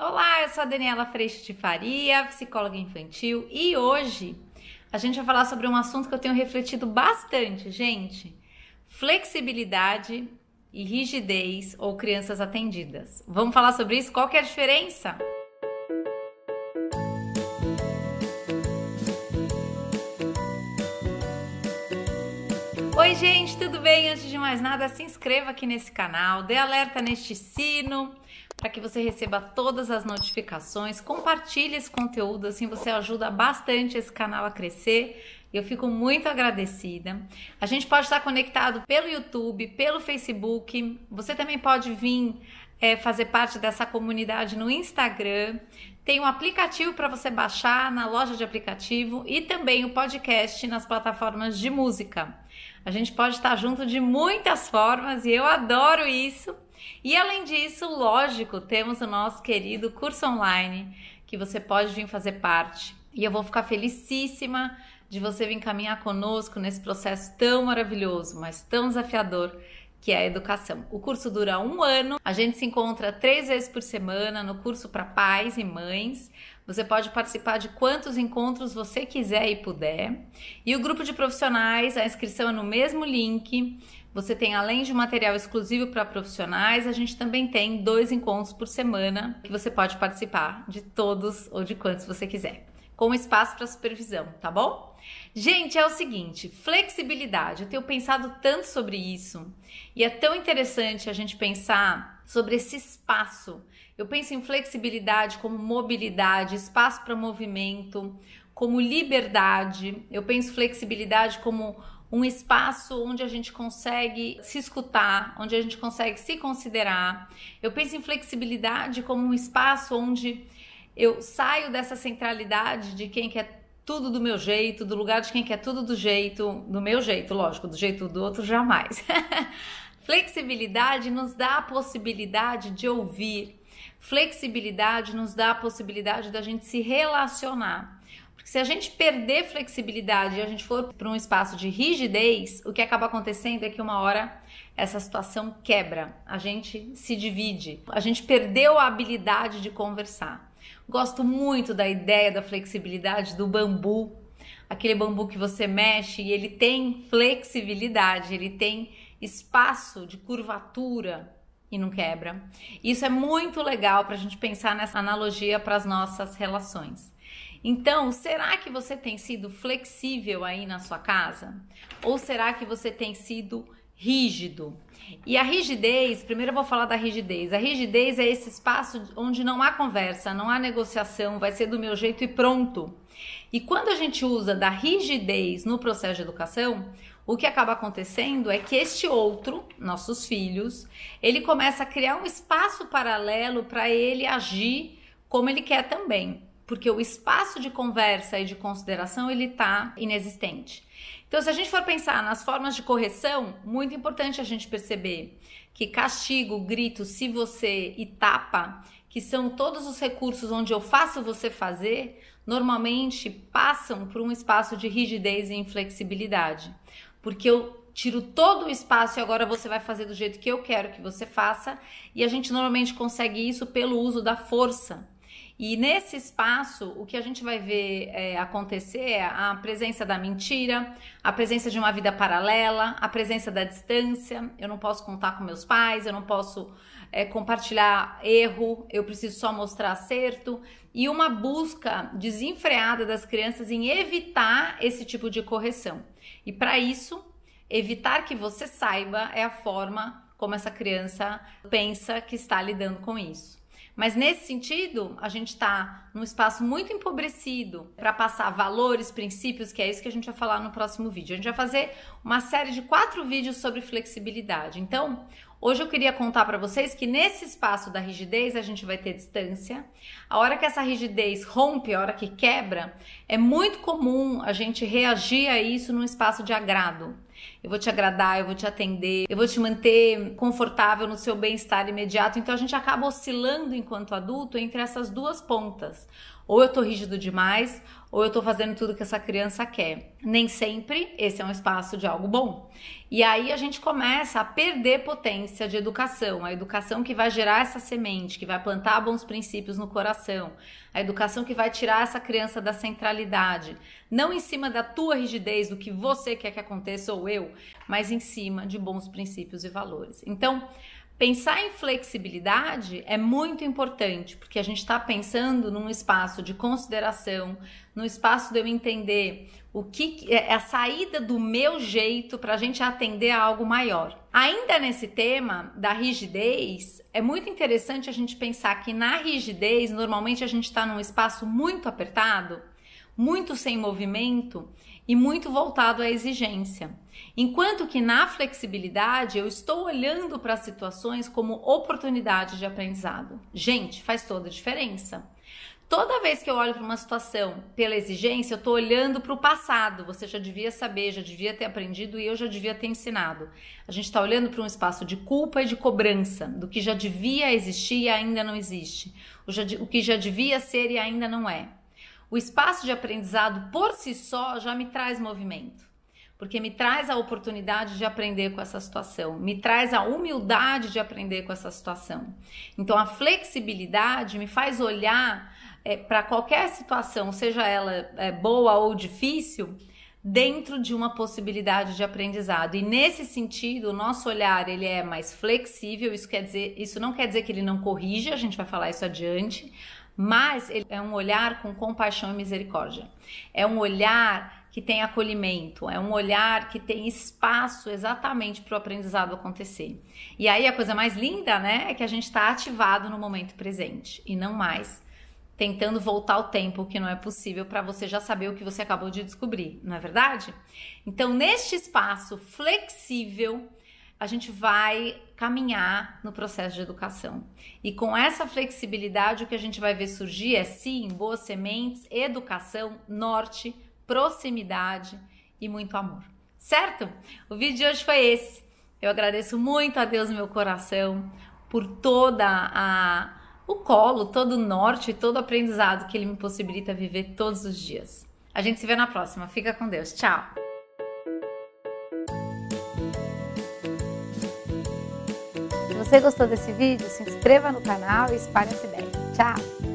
Olá, eu sou a Daniela Freixo de Faria, psicóloga infantil, e hoje a gente vai falar sobre um assunto que eu tenho refletido bastante, gente: flexibilidade e rigidez ou crianças atendidas. Vamos falar sobre isso? Qual que é a diferença? Oi, gente, tudo bem? Antes de mais nada, se inscreva aqui nesse canal, dê alerta neste sino para que você receba todas as notificações, compartilhe esse conteúdo, assim você ajuda bastante esse canal a crescer. Eu fico muito agradecida. A gente pode estar conectado pelo YouTube, pelo Facebook. Você também pode vir é, fazer parte dessa comunidade no Instagram. Tem um aplicativo para você baixar na loja de aplicativo e também o podcast nas plataformas de música. A gente pode estar junto de muitas formas e eu adoro isso. E além disso, lógico, temos o nosso querido curso online que você pode vir fazer parte. E eu vou ficar felicíssima de você vir caminhar conosco nesse processo tão maravilhoso, mas tão desafiador que é a educação. O curso dura um ano, a gente se encontra três vezes por semana no curso para pais e mães. Você pode participar de quantos encontros você quiser e puder. E o grupo de profissionais, a inscrição é no mesmo link. Você tem além de material exclusivo para profissionais, a gente também tem dois encontros por semana que você pode participar de todos ou de quantos você quiser com espaço para supervisão, tá bom? Gente, é o seguinte, flexibilidade. Eu tenho pensado tanto sobre isso e é tão interessante a gente pensar sobre esse espaço. Eu penso em flexibilidade como mobilidade, espaço para movimento, como liberdade. Eu penso flexibilidade como um espaço onde a gente consegue se escutar, onde a gente consegue se considerar. Eu penso em flexibilidade como um espaço onde eu saio dessa centralidade de quem quer tudo do meu jeito, do lugar de quem quer tudo do jeito, do meu jeito, lógico, do jeito do outro jamais. Flexibilidade nos dá a possibilidade de ouvir. Flexibilidade nos dá a possibilidade da gente se relacionar. Porque se a gente perder flexibilidade e a gente for para um espaço de rigidez, o que acaba acontecendo é que uma hora essa situação quebra, a gente se divide, a gente perdeu a habilidade de conversar. Gosto muito da ideia da flexibilidade do bambu, aquele bambu que você mexe e ele tem flexibilidade, ele tem espaço de curvatura e não quebra. Isso é muito legal para a gente pensar nessa analogia para as nossas relações. Então, será que você tem sido flexível aí na sua casa? Ou será que você tem sido rígido. E a rigidez, primeiro eu vou falar da rigidez. A rigidez é esse espaço onde não há conversa, não há negociação, vai ser do meu jeito e pronto. E quando a gente usa da rigidez no processo de educação, o que acaba acontecendo é que este outro, nossos filhos, ele começa a criar um espaço paralelo para ele agir como ele quer também porque o espaço de conversa e de consideração ele está inexistente. Então, se a gente for pensar nas formas de correção, muito importante a gente perceber que castigo, grito, se você e tapa, que são todos os recursos onde eu faço você fazer, normalmente passam por um espaço de rigidez e inflexibilidade. Porque eu tiro todo o espaço e agora você vai fazer do jeito que eu quero que você faça, e a gente normalmente consegue isso pelo uso da força e nesse espaço, o que a gente vai ver é, acontecer é a presença da mentira, a presença de uma vida paralela, a presença da distância. Eu não posso contar com meus pais, eu não posso é, compartilhar erro, eu preciso só mostrar acerto. E uma busca desenfreada das crianças em evitar esse tipo de correção. E para isso, evitar que você saiba é a forma como essa criança pensa que está lidando com isso. Mas nesse sentido, a gente está num espaço muito empobrecido para passar valores, princípios, que é isso que a gente vai falar no próximo vídeo. A gente vai fazer uma série de quatro vídeos sobre flexibilidade. Então, Hoje eu queria contar para vocês que nesse espaço da rigidez a gente vai ter distância. A hora que essa rigidez rompe, a hora que quebra, é muito comum a gente reagir a isso num espaço de agrado. Eu vou te agradar, eu vou te atender, eu vou te manter confortável no seu bem-estar imediato. Então a gente acaba oscilando enquanto adulto entre essas duas pontas. Ou eu tô rígido demais, ou eu tô fazendo tudo que essa criança quer. Nem sempre esse é um espaço de algo bom. E aí a gente começa a perder potência de educação, a educação que vai gerar essa semente, que vai plantar bons princípios no coração, a educação que vai tirar essa criança da centralidade, não em cima da tua rigidez, do que você quer que aconteça ou eu, mas em cima de bons princípios e valores. Então, Pensar em flexibilidade é muito importante, porque a gente está pensando num espaço de consideração, no espaço de eu entender o que é, é a saída do meu jeito para a gente atender a algo maior. Ainda nesse tema da rigidez, é muito interessante a gente pensar que na rigidez, normalmente a gente está num espaço muito apertado muito sem movimento e muito voltado à exigência. Enquanto que na flexibilidade eu estou olhando para situações como oportunidade de aprendizado. Gente, faz toda a diferença. Toda vez que eu olho para uma situação pela exigência, eu estou olhando para o passado. Você já devia saber, já devia ter aprendido e eu já devia ter ensinado. A gente está olhando para um espaço de culpa e de cobrança, do que já devia existir e ainda não existe, o que já devia ser e ainda não é. O espaço de aprendizado por si só já me traz movimento, porque me traz a oportunidade de aprender com essa situação, me traz a humildade de aprender com essa situação. Então, a flexibilidade me faz olhar é, eh, para qualquer situação, seja ela é, boa ou difícil, dentro de uma possibilidade de aprendizado. E nesse sentido, o nosso olhar ele é mais flexível, isso quer dizer, isso não quer dizer que ele não corrija, a gente vai falar isso adiante, mas ele é um olhar com compaixão e misericórdia. É um olhar que tem acolhimento, é um olhar que tem espaço exatamente para o aprendizado acontecer. E aí a coisa mais linda, né, é que a gente está ativado no momento presente e não mais tentando voltar o tempo, que não é possível para você já saber o que você acabou de descobrir, não é verdade? Então, neste espaço flexível, a gente vai caminhar no processo de educação. E com essa flexibilidade, o que a gente vai ver surgir é sim, boas sementes, educação, norte, proximidade e muito amor. Certo? O vídeo de hoje foi esse. Eu agradeço muito a Deus meu coração por toda a o colo, todo o norte, todo o aprendizado que ele me possibilita viver todos os dias. A gente se vê na próxima. Fica com Deus. Tchau! Se você gostou desse vídeo, se inscreva no canal e espalhe essa ideia. Tchau!